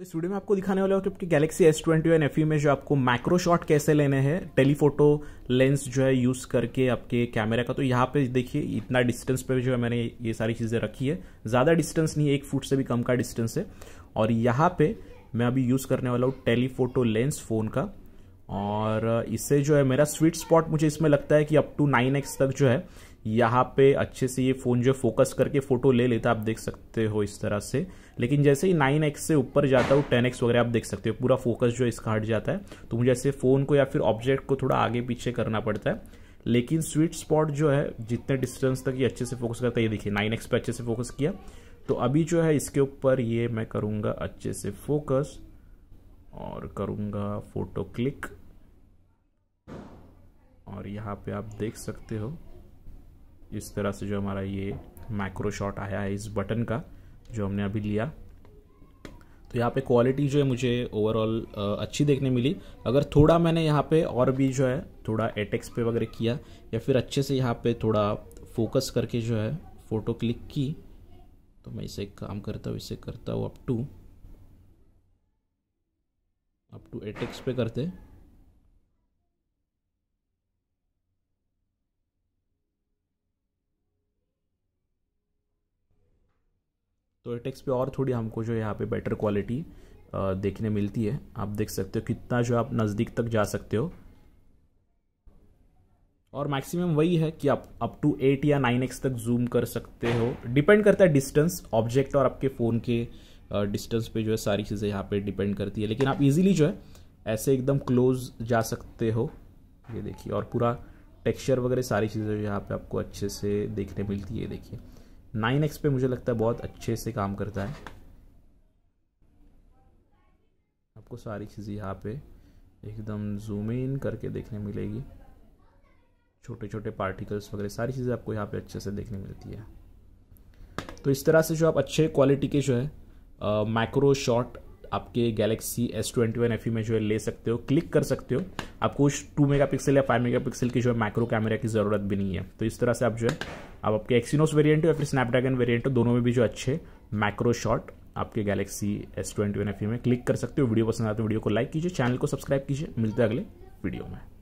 तो इस वीडियो में आपको दिखाने वाला हूँ कि Galaxy S twenty one F में जो आपको माइक्रो शॉट कैसे लेने हैं टेलीफोटो लेंस जो है यूज़ करके आपके कैमरा का तो यहाँ पे देखिए इतना डिस्टेंस पे जो है मैंने ये सारी चीज़ें रखी है ज़्यादा डिस्टेंस नहीं एक फुट से भी कम का डिस्टेंस है और यहाँ पे मैं अभी यूज़ करने वाला हूँ टेलीफोटो लेंस फ़ोन का और इससे जो है मेरा स्वीट स्पॉट मुझे इसमें लगता है कि अप टू नाइन तक जो है यहाँ पे अच्छे से ये फ़ोन जो फोकस करके फ़ोटो ले लेता है आप देख सकते हो इस तरह से लेकिन जैसे ही नाइन एक्स से ऊपर जाता हो टेन एक्स वगैरह आप देख सकते हो पूरा फोकस जो इसका हट जाता है तो मुझे ऐसे फ़ोन को या फिर ऑब्जेक्ट को थोड़ा आगे पीछे करना पड़ता है लेकिन स्वीट स्पॉट जो है जितने डिस्टेंस तक ये अच्छे से फोकस करता है ये देखिए नाइन एक्स पे अच्छे से फोकस किया तो अभी जो है इसके ऊपर ये मैं करूँगा अच्छे से फोकस और करूँगा फ़ोटो क्लिक और यहाँ पे आप देख सकते हो इस तरह से जो हमारा ये माइक्रो शॉट आया है इस बटन का जो हमने अभी लिया तो यहाँ पे क्वालिटी जो है मुझे ओवरऑल अच्छी देखने मिली अगर थोड़ा मैंने यहाँ पे और भी जो है थोड़ा एटेक्स पे वगैरह किया या फिर अच्छे से यहाँ पे थोड़ा फोकस करके जो है फ़ोटो क्लिक की तो मैं इसे काम करता हूँ इसे करता हूँ up to up to eight x पे करते तो पे और थोड़ी हमको जो यहाँ पे बेटर क्वालिटी देखने मिलती है आप देख सकते हो कितना जो आप नज़दीक तक जा सकते हो और मैक्सिमम वही है कि आप अप टू एट या नाइन एक्स तक जूम कर सकते हो डिपेंड करता है डिस्टेंस ऑब्जेक्ट और आपके फ़ोन के डिस्टेंस पे जो है सारी चीज़ें यहाँ पे डिपेंड करती है लेकिन आप इजीली जो है ऐसे एकदम क्लोज जा सकते हो ये देखिए और पूरा टेक्सचर वगैरह सारी चीज़ें यहाँ पे आपको अच्छे से देखने मिलती है देखिए नाइन एक्स पे मुझे लगता है बहुत अच्छे से काम करता है आपको सारी चीज़ें यहाँ पे एकदम जूम इन करके देखने मिलेगी छोटे छोटे पार्टिकल्स वगैरह सारी चीज़ें आपको यहाँ पे अच्छे से देखने मिलती है तो इस तरह से जो आप अच्छे क्वालिटी के जो है मैक्रो शॉट आपके Galaxy S twenty one F में जो है ले सकते हो क्लिक कर सकते हो आपको उस टू मेगा पिक्सल या फाइव मेगा पिक्सल की जो है माइक्रो कैमरा की ज़रूरत भी नहीं है तो इस तरह से आप जो है आप आपके एक्सिनोस वेरियंट या फिर स्नैपड्रैगन वेरियंट हो दोनों में भी जो अच्छे माइक्रो शॉट आपके Galaxy S twenty one F में क्लिक कर सकते हो वीडियो पसंद आते तो वीडियो को लाइक कीजिए चैनल को सब्सक्राइब कीजिए मिलते हैं अगले वीडियो में